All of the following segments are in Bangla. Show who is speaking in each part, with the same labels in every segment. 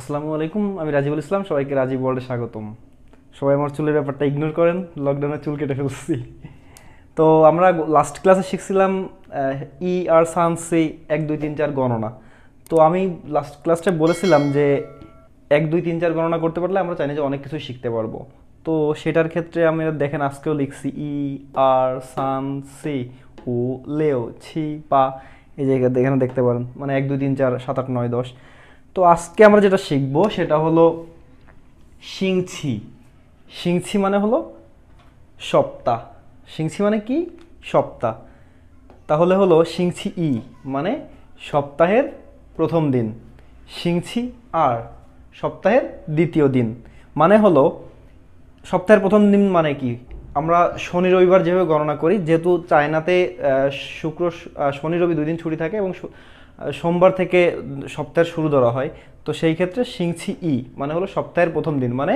Speaker 1: আসসালামু আলাইকুম আমি রাজিবুল ইসলাম সবাইকে রাজীব ওয়ার্ল্ডে স্বাগতম সবাই আমার চুলের ব্যাপারটা ইগনোর করেন লকডাউনে চুল কেটে ফেলছি তো আমরা লাস্ট ক্লাসে শিখছিলাম ই আর সানসি এক দুই তিন চার গণনা তো আমি লাস্ট ক্লাসটা বলেছিলাম যে এক দুই তিন চার গণনা করতে পারলে আমরা চাইনি যে অনেক কিছুই শিখতে পারবো তো সেটার ক্ষেত্রে আমি দেখেন আজকেও লিখছি ই আর সান সি ও লেও ছি পা এই জায়গাতে এখানে দেখতে পারেন মানে এক দুই তিন চার সাত আট নয় দশ তো আজকে আমরা যেটা শিখব সেটা হলো সিংছি সিংছি মানে হলো সপ্তাহ সিংছি মানে কি সপ্তাহ তাহলে হলো সিংছি ই মানে সপ্তাহের প্রথম দিন সিংছি আর সপ্তাহের দ্বিতীয় দিন মানে হলো সপ্তাহের প্রথম দিন মানে কি আমরা শনি রবিবার যেভাবে গণনা করি যেহেতু চায়নাতে শুক্র শনি রবি দুই দিন ছুটি থাকে এবং সোমবার থেকে সপ্তাহের শুরু ধরা হয় তো সেই ক্ষেত্রে সিংছি ই মানে হলো সপ্তাহের প্রথম দিন মানে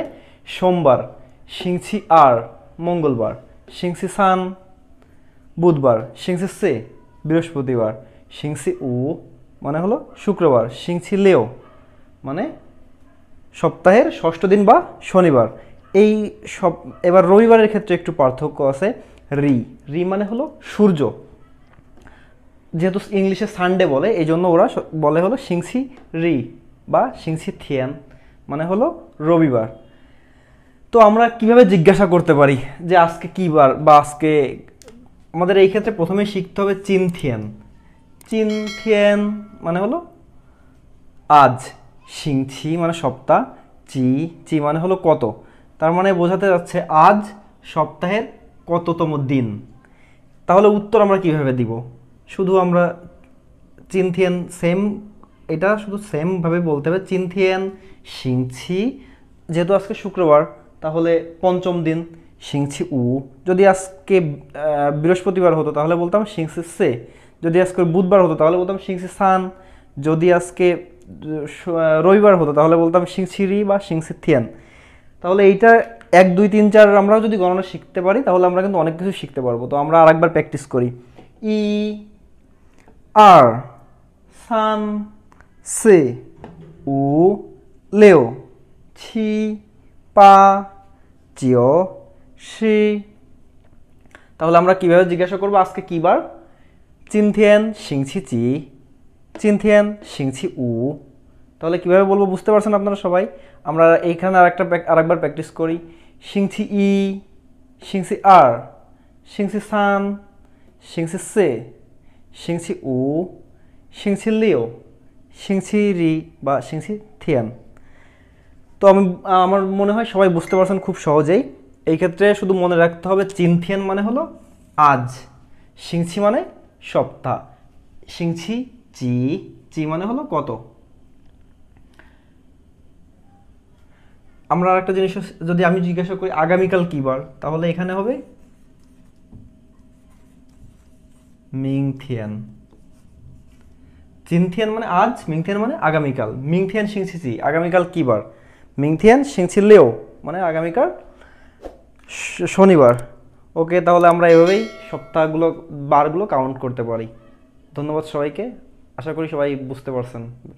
Speaker 1: সোমবার সিংছি আর মঙ্গলবার সিংসি সান বুধবার সিংসি সে বৃহস্পতিবার সিংসি উ মানে হলো শুক্রবার সিংসি লেও মানে সপ্তাহের ষষ্ঠ দিন বা শনিবার এই সব এবার রবিবারের ক্ষেত্রে একটু পার্থক্য আছে রি রি মানে হলো সূর্য যেহেতু ইংলিশে সানডে বলে এই জন্য ওরা বলে হলো সিংসি রি বা সিংসি থিয়ান মানে হলো রবিবার তো আমরা কিভাবে জিজ্ঞাসা করতে পারি যে আজকে কী বার বা আজকে আমাদের এই ক্ষেত্রে প্রথমে শিখতে হবে থিয়েন চিন থিয়েন মানে হলো আজ সিংছি মানে সপ্তাহ চি চি মানে হলো কত তার মানে বোঝাতে যাচ্ছে আজ সপ্তাহের কততম দিন তাহলে উত্তর আমরা কিভাবে দিব শুধু আমরা চিনথিয়েন সেম এটা শুধু সেমভাবে বলতে হবে চিনথিয়েন সিংছি যেহেতু আজকে শুক্রবার তাহলে পঞ্চম দিন সিংছি উ যদি আজকে বৃহস্পতিবার হতো তাহলে বলতাম সিংসি সে যদি আজকে বুধবার হতো তাহলে বলতাম সিংসি সান যদি আজকে রবিবার হতো তাহলে বলতাম সিংসি রি বা সিংসি থিয়ান তাহলে এইটা এক দুই তিন চার আমরাও যদি গণনা শিখতে পারি তাহলে আমরা কিন্তু অনেক কিছু শিখতে পারবো তো আমরা আরেকবার প্র্যাকটিস করি ই 二、三、四、五、六、七、八、九、十。তাহলে আমরা কিভাবে জিজ্ঞাসা করব আজকে কি বার চিনথিয়েন সিংছি চি চিনথিয়েন সিংছি উ তাহলে কিভাবে বলবো বুঝতে পারছেন আপনারা সবাই আমরা এইখানে আরেকটা আরেকবার প্র্যাকটিস করি সিংছি ই সিংছি আর সিংছি সান সিংছি সে সিংসি উ সিংসি লিও সিংসি রি বা সিংসি থিয়ান তো আমি আমার মনে হয় সবাই বুঝতে পারছেন খুব সহজেই এই ক্ষেত্রে শুধু মনে রাখতে হবে চিনথিয়ান মানে হলো আজ সিংসি মানে সপ্তাহ সিংসি চি চি মানে হলো কত আমরা একটা জিনিস যদি আমি জিজ্ঞাসা করি আগামীকাল কী বার তাহলে এখানে হবে মিংথিয়ান চিনথিয়ান মানে আজ মিংথিয়ান মানে আগামীকাল মিংথিয়ান সিংসিচি আগামীকাল কি বার মিংথিয়ান সিংসি লেও মানে আগামীকাল শনিবার ওকে তাহলে আমরা এভাবেই সপ্তাহগুলো বারগুলো কাউন্ট করতে পারি ধন্যবাদ সবাইকে আশা করি সবাই বুঝতে পারছেন